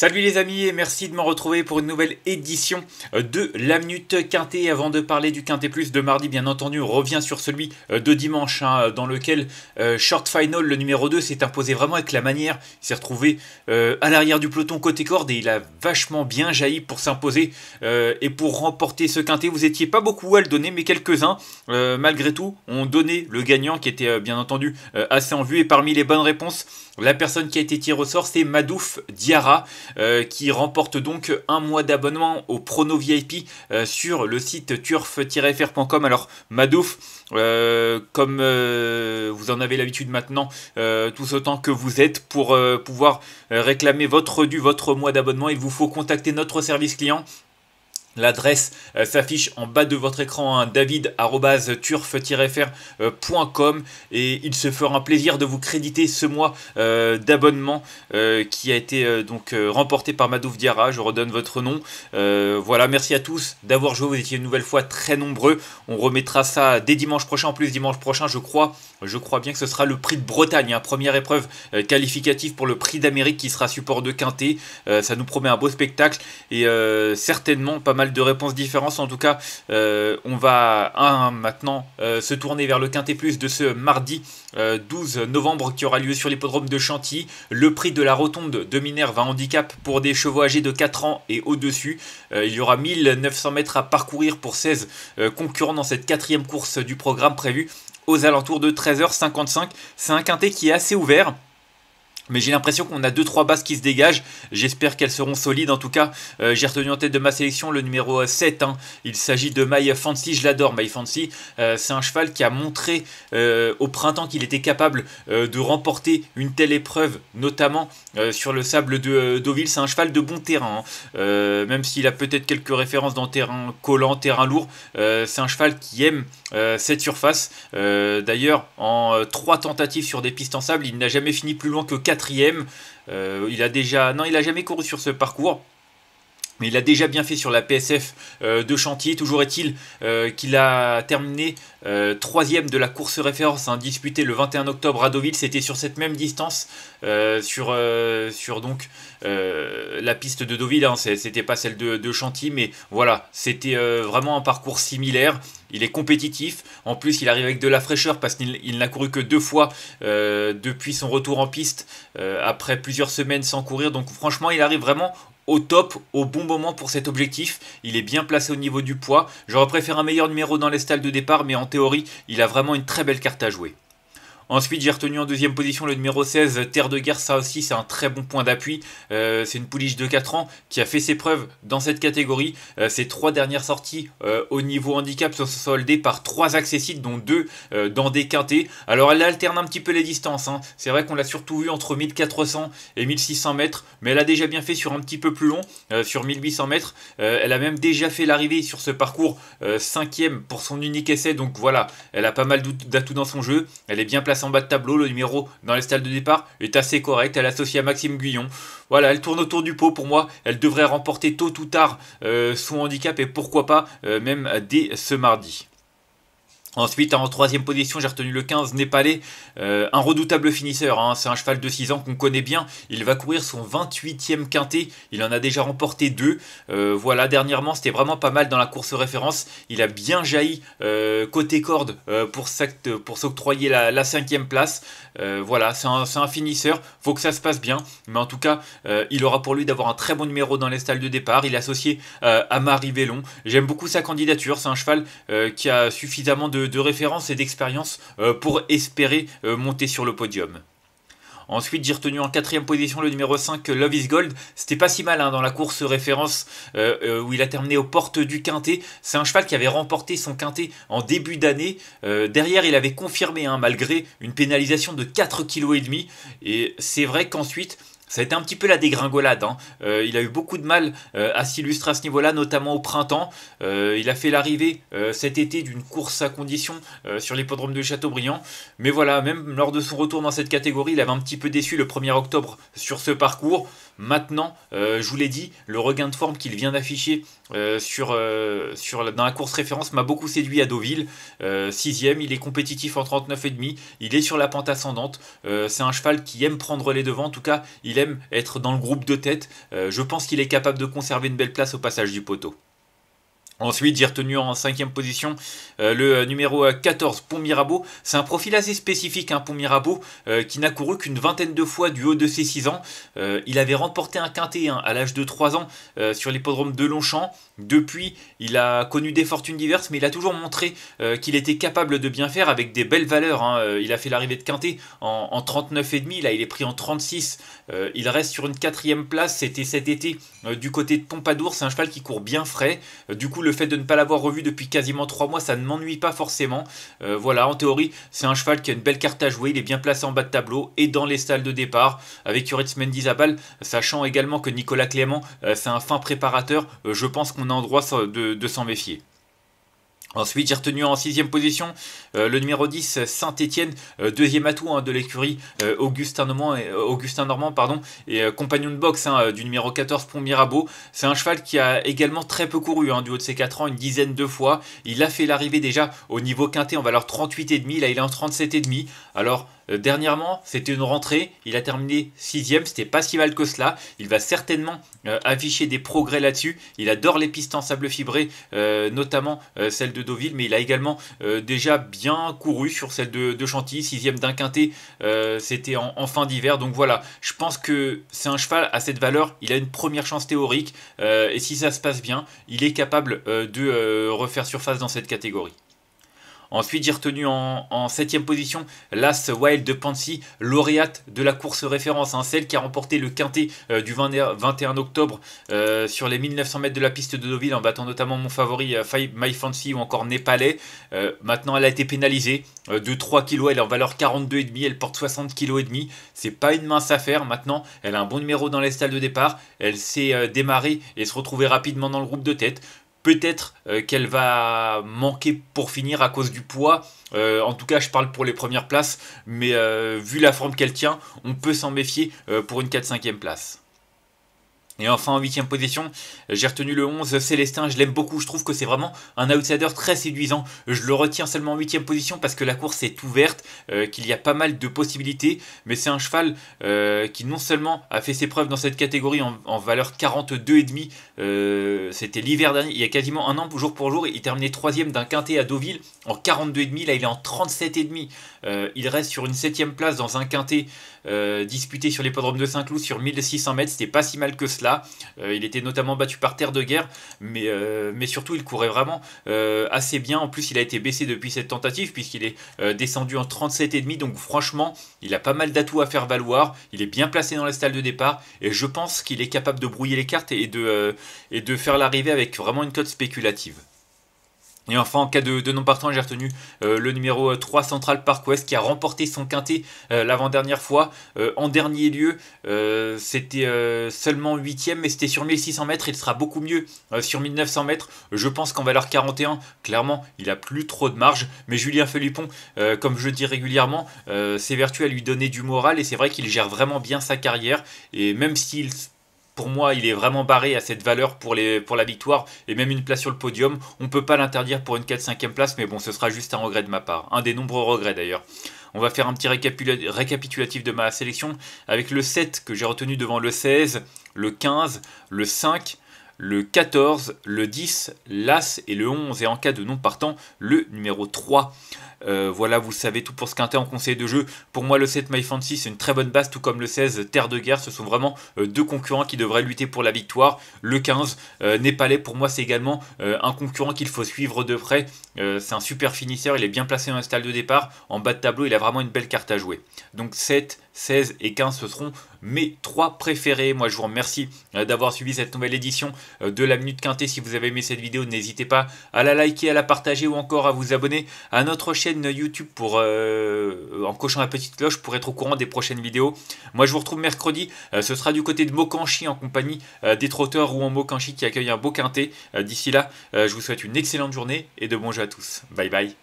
Salut les amis et merci de m'en retrouver pour une nouvelle édition euh, de la Minute Quintet. Avant de parler du Quintet Plus de mardi, bien entendu, on revient sur celui euh, de dimanche, hein, euh, dans lequel Short Final, le numéro 2, s'est imposé vraiment avec la manière. Il s'est retrouvé à l'arrière du peloton côté corde et il a vachement bien jailli pour s'imposer et pour remporter ce Quintet. Vous étiez pas beaucoup à le donner, mais quelques-uns, malgré tout, ont donné le gagnant qui était bien entendu assez en vue. Et parmi les bonnes réponses, la personne qui a été tirée au sort, c'est Madouf Diarra. Euh, qui remporte donc un mois d'abonnement au Prono VIP euh, sur le site turf-fr.com. Alors Madouf, euh, comme vous en avez l'habitude maintenant, tout ce temps que vous êtes, pour pouvoir réclamer votre dû, votre mois d'abonnement, il vous faut contacter notre service client L'adresse euh, s'affiche en bas de votre écran, hein, david-turf-fr.com euh, et il se fera un plaisir de vous créditer ce mois euh, d'abonnement qui a été donc remporté par Madouf Diara. Je redonne votre nom. voilà, merci à tous d'avoir joué. Vous étiez une nouvelle fois très nombreux. On remettra ça dès dimanche prochain. En plus, dimanche prochain, je crois, je crois bien que ce sera le prix de Bretagne. Hein. première épreuve qualificative pour le prix d'Amérique qui sera support de Quintet. ça nous promet un beau spectacle et certainement pas mal de réponses différentes. En tout cas, euh, on va maintenant euh, se tourner vers le Quintet Plus de ce mardi 12 euh, novembre qui aura lieu sur l'hippodrome de Chantilly. Le prix de la rotonde de Minerve handicap pour des chevaux âgés de 4 ans et au-dessus. il y aura 1900 mètres à parcourir pour 16 concurrents dans cette quatrième course du programme prévu aux alentours de 13h55. C'est un quintet qui est assez ouvert. Mais j'ai l'impression qu'on a 2-3 bases qui se dégagent. J'espère qu'elles seront solides. En tout cas, euh, j'ai retenu en tête de ma sélection le numéro 7. Euh, hein. Il s'agit de My Fancy. Je l'adore, My Fancy. Euh, c'est un cheval qui a montré au printemps qu'il était capable de remporter une telle épreuve, notamment sur le sable de Deauville. C'est un cheval de bon terrain. Hein. même s'il a peut-être quelques références dans terrain collant, terrain lourd, c'est un cheval qui aime cette surface. D'ailleurs, en 3 tentatives sur des pistes en sable, il n'a jamais fini plus loin que 4 quatrième. Euh, il a déjà, non, il a jamais couru sur ce parcours. Mais il a déjà bien fait sur la PSF euh, de chantier. Toujours est-il euh, qu'il a terminé euh, troisième de la course référence hein, disputée le 21 octobre à Deauville. C'était sur cette même distance, sur, sur donc la piste de Deauville. Hein. Ce C'était pas celle de, de, Chantilly, mais voilà, c'était vraiment un parcours similaire. Il est compétitif. En plus, il arrive avec de la fraîcheur parce qu'il n'a couru que deux fois depuis son retour en piste après plusieurs semaines sans courir. Donc franchement, il arrive vraiment au top, au bon moment pour cet objectif. Il est bien placé au niveau du poids. J'aurais préféré un meilleur numéro dans les stalles de départ, mais en théorie, il a vraiment une très belle carte à jouer. Ensuite, j'ai retenu en deuxième position le numéro 16, Terre de Guerre. Ça aussi, c'est un très bon point d'appui. Euh, c'est une pouliche de 4 ans qui a fait ses preuves dans cette catégorie. Euh, ses trois dernières sorties euh, au niveau handicap sont soldées par trois accessites, dont deux dans des quintés. Alors, elle alterne un petit peu les distances. Hein. C'est vrai qu'on l'a surtout vu entre 1400 et 1600 mètres, mais elle a déjà bien fait sur un petit peu plus long, sur 1800 mètres. elle a même déjà fait l'arrivée sur ce parcours 5 cinquième pour son unique essai. Donc voilà, elle a pas mal d'atouts dans son jeu. Elle est bien placée en bas de tableau. Le numéro dans les stalles de départ est assez correct. Elle associe à Maxime Guyon. Voilà, elle tourne autour du pot pour moi. Elle devrait remporter tôt ou tard euh, son handicap et pourquoi pas euh, même dès ce mardi. Ensuite, en troisième position, j'ai retenu le 15, Népalais, euh, un redoutable finisseur. Hein. C'est un cheval de 6 ans qu'on connaît bien. Il va courir son 28e quintet. Il en a déjà remporté deux. Euh, voilà, dernièrement, c'était vraiment pas mal dans la course référence. Il a bien jailli euh, côté corde pour, s'octroyer la, 5 cinquième place. voilà, c'est un, un, finisseur. Faut que ça se passe bien. Mais en tout cas, il aura pour lui d'avoir un très bon numéro dans les stalles de départ. Il est associé à Marie Vélon. J'aime beaucoup sa candidature. C'est un cheval qui a suffisamment de de référence et d'expérience euh, pour espérer euh, monter sur le podium. Ensuite, j'ai retenu en quatrième position le numéro 5, Love is Gold. C'était pas si mal hein, dans la course référence euh, où il a terminé aux portes du quintet. C'est un cheval qui avait remporté son quintet en début d'année. derrière, il avait confirmé hein, malgré une pénalisation de 4,5 kg. Et c'est vrai qu'ensuite, ça a été un petit peu la dégringolade. Hein. Euh, il a eu beaucoup de mal euh, à s'illustrer à ce niveau-là, notamment au printemps. Euh, il a fait l'arrivée cet été d'une course à condition sur l'hippodrome de Châteaubriand. Mais voilà, même lors de son retour dans cette catégorie, il avait un petit peu déçu le 1er octobre sur ce parcours. Maintenant, euh, je vous l'ai dit, le regain de forme qu'il vient d'afficher euh, sur, euh, dans la course référence m'a beaucoup séduit à Deauville. 6 il est compétitif en 39,5, il est sur la pente ascendante. c'est un cheval qui aime prendre les devants, en tout cas, il aime être dans le groupe de tête. je pense qu'il est capable de conserver une belle place au passage du poteau. Ensuite, j'ai retenu en cinquième position euh, le numéro 14, euh, Pont Mirabeau. C'est un profil assez spécifique, un hein, Pont Mirabeau, euh, qui n'a couru qu'une vingtaine de fois du haut de ses 6 ans. il avait remporté un quintet hein, à l'âge de 3 ans sur l'hippodrome de Longchamp. Depuis, il a connu des fortunes diverses, mais il a toujours montré qu'il était capable de bien faire avec des belles valeurs. Hein. Il a fait l'arrivée de quintet en, en 39,5, là il est pris en 36. il reste sur une quatrième place, c'était cet été du côté de Pompadour. C'est un cheval qui court bien frais. du coup, le fait de ne pas l'avoir revu depuis quasiment 3 mois, ça ne m'ennuie pas forcément. Euh, voilà, en théorie, c'est un cheval qui a une belle carte à jouer, il est bien placé en bas de tableau et dans les salles de départ, avec Uritz Mendizabal, sachant également que Nicolas Clément, euh, c'est un fin préparateur, euh, je pense qu'on a en droit de s'en méfier. Ensuite, j'ai retenu en sixième position euh, le numéro 10, saint étienne euh, deuxième atout hein, de l'écurie, euh, Augustin, Normand, pardon, et compagnon de boxe hein, du numéro 14, Pont Mirabeau. C'est un cheval qui a également très peu couru hein, du haut de ses 4 ans, une dizaine de fois. Il a fait l'arrivée déjà au niveau quintet en valeur 38,5, là il est en 37,5. Alors, euh, dernièrement, c'était une rentrée, il a terminé sixième. c'était pas si mal que cela. Il va certainement euh, afficher des progrès là-dessus. Il adore les pistes en sable fibré, euh, notamment celle de Deauville, mais il a également déjà bien couru sur celle de, Chantilly, sixième d'un quintet, c'était en, fin d'hiver. Donc voilà, je pense que c'est un cheval à cette valeur, il a une première chance théorique, et si ça se passe bien, il est capable de refaire surface dans cette catégorie. Ensuite, j'ai retenu en, septième 7 position l'As Wild de Pansy, lauréate de la course référence, hein, celle qui a remporté le quintet euh, du 21 octobre euh, sur les 1900 mètres de la piste de Deauville en battant notamment mon favori euh, My Fancy ou encore Népalais. maintenant, elle a été pénalisée de 3 kg, elle est en valeur 42,5, elle porte 60 kg et demi. C'est pas une mince affaire. Maintenant, elle a un bon numéro dans les stalles de départ. Elle s'est démarrée et se retrouvait rapidement dans le groupe de tête peut-être euh, qu'elle va manquer pour finir à cause du poids. Euh, en tout cas, je parle pour les premières places, mais euh, vu la forme qu'elle tient, on peut s'en méfier pour une 4-5e place. Et enfin en huitième position, j'ai retenu le 11, Célestin, je l'aime beaucoup, je trouve que c'est vraiment un outsider très séduisant. Je le retiens seulement en huitième position parce que la course est ouverte, euh, qu'il y a pas mal de possibilités, mais c'est un cheval euh, qui non seulement a fait ses preuves dans cette catégorie en, valeur 42,5, euh, c'était l'hiver dernier, il y a quasiment un an, jour pour jour, il terminait troisième d'un quintet à Deauville en 42,5, là il est en 37,5. il reste sur une septième place dans un quintet euh, disputé sur l'hippodrome de Saint-Cloud sur 1600 mètres, c'était pas si mal que cela. Euh, il était notamment battu par terre de guerre, mais, euh, surtout il courait vraiment assez bien. En plus, il a été baissé depuis cette tentative puisqu'il est descendu en 37,5. Donc franchement, il a pas mal d'atouts à faire valoir. Il est bien placé dans la stalle de départ et je pense qu'il est capable de brouiller les cartes et et de faire l'arrivée avec vraiment une cote spéculative. Et enfin, en cas de, non-partant, j'ai retenu euh, le numéro 3 euh, Central Park West qui a remporté son quintet euh, l'avant-dernière fois. en dernier lieu, c'était seulement 8 mais c'était sur 1600 mètres. Il sera beaucoup mieux sur 1900 mètres. Je pense qu'en valeur 41, clairement, il a plus trop de marge. Mais Julien Felipon, comme je dis régulièrement, ses vertus à lui donner du moral et c'est vrai qu'il gère vraiment bien sa carrière. Et même s'il pour moi, il est vraiment barré à cette valeur pour, la victoire et même une place sur le podium. On ne peut pas l'interdire pour une 4-5e place, mais bon, ce sera juste un regret de ma part. Un des nombreux regrets d'ailleurs. On va faire un petit récapitulatif de ma sélection avec le 7 que j'ai retenu devant le 16, le 15, le 5, le 14, le 10, l'As et le 11. Et en cas de non partant, le numéro 3. Euh, voilà, vous savez, tout pour ce qu'un en conseil de jeu. Pour moi, le 7 My Fantasy, c'est une très bonne base, tout comme le 16 Terre de Guerre. Ce sont vraiment euh, deux concurrents qui devraient lutter pour la victoire. Le 15 euh, Népalais, pour moi, c'est également un concurrent qu'il faut suivre de près. c'est un super finisseur, il est bien placé dans la stade de départ. En bas de tableau, il a vraiment une belle carte à jouer. Donc 7, 16 et 15, ce seront mes trois préférés. Moi, je vous remercie euh, d'avoir suivi cette nouvelle édition euh, de la Minute Quintée. Si vous avez aimé cette vidéo, n'hésitez pas à la liker, à la partager ou encore à vous abonner à notre chaîne YouTube pour, euh, en cochant la petite cloche pour être au courant des prochaines vidéos. Moi, je vous retrouve mercredi. ce sera du côté de Mokanchi en compagnie des trotteurs ou en Mokanchi qui accueille un beau Quintée. D'ici là, je vous souhaite une excellente journée et de bons jeux à tous. Bye bye.